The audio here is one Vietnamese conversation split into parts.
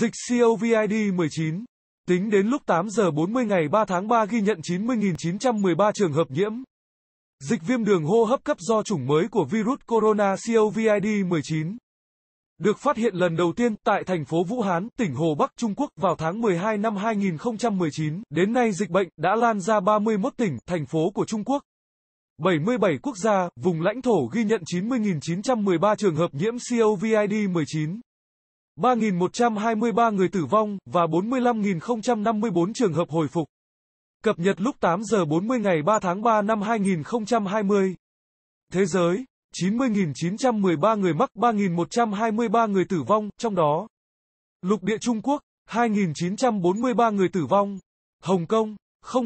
Dịch COVID-19 Tính đến lúc 8 giờ 40 ngày 3 tháng 3 ghi nhận 90.913 trường hợp nhiễm. Dịch viêm đường hô hấp cấp do chủng mới của virus corona COVID-19 được phát hiện lần đầu tiên tại thành phố Vũ Hán, tỉnh Hồ Bắc, Trung Quốc vào tháng 12 năm 2019. Đến nay dịch bệnh đã lan ra 31 tỉnh, thành phố của Trung Quốc. 77 quốc gia, vùng lãnh thổ ghi nhận 90.913 trường hợp nhiễm COVID-19. 3.123 người tử vong và 45.054 trường hợp hồi phục. Cập nhật lúc 8 giờ 40 ngày 3 tháng 3 năm 2020. Thế giới, 90.913 người mắc 3.123 người tử vong, trong đó. Lục địa Trung Quốc, 2.943 người tử vong. Hồng Kông,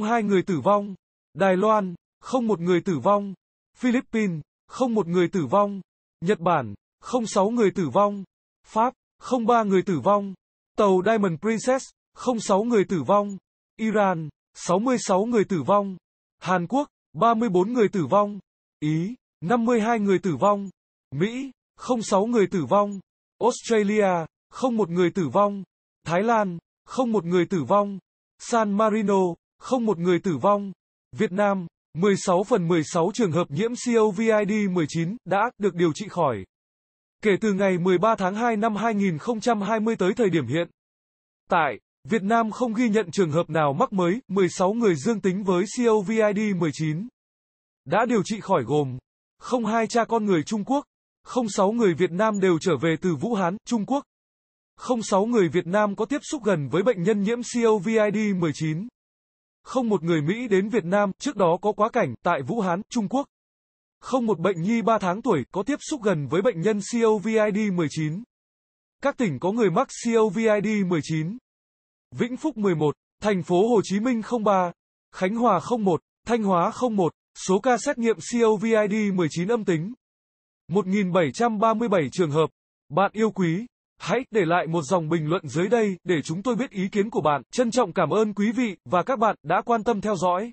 02 người tử vong. Đài Loan, 01 người tử vong. Philippines, 01 người tử vong. Nhật Bản, 06 người tử vong. Pháp, 03 người tử vong. Tàu Diamond Princess, 06 người tử vong. Iran, 66 người tử vong. Hàn Quốc, 34 người tử vong. Ý, 52 người tử vong. Mỹ, 06 người tử vong. Australia, 01 người tử vong. Thái Lan, 01 người tử vong. San Marino, 01 người tử vong. Việt Nam, 16 phần 16 trường hợp nhiễm COVID-19 đã được điều trị khỏi kể từ ngày 13 tháng 2 năm 2020 tới thời điểm hiện. Tại, Việt Nam không ghi nhận trường hợp nào mắc mới, 16 người dương tính với COVID-19. Đã điều trị khỏi gồm 02 cha con người Trung Quốc, 06 người Việt Nam đều trở về từ Vũ Hán, Trung Quốc. 06 người Việt Nam có tiếp xúc gần với bệnh nhân nhiễm COVID-19. Không một người Mỹ đến Việt Nam, trước đó có quá cảnh tại Vũ Hán, Trung Quốc. Không một bệnh nhi 3 tháng tuổi có tiếp xúc gần với bệnh nhân COVID-19. Các tỉnh có người mắc COVID-19. Vĩnh Phúc 11, thành phố Hồ Chí Minh 03, Khánh Hòa 01, Thanh Hóa 01, số ca xét nghiệm COVID-19 âm tính. 1737 trường hợp. Bạn yêu quý, hãy để lại một dòng bình luận dưới đây để chúng tôi biết ý kiến của bạn. Trân trọng cảm ơn quý vị và các bạn đã quan tâm theo dõi.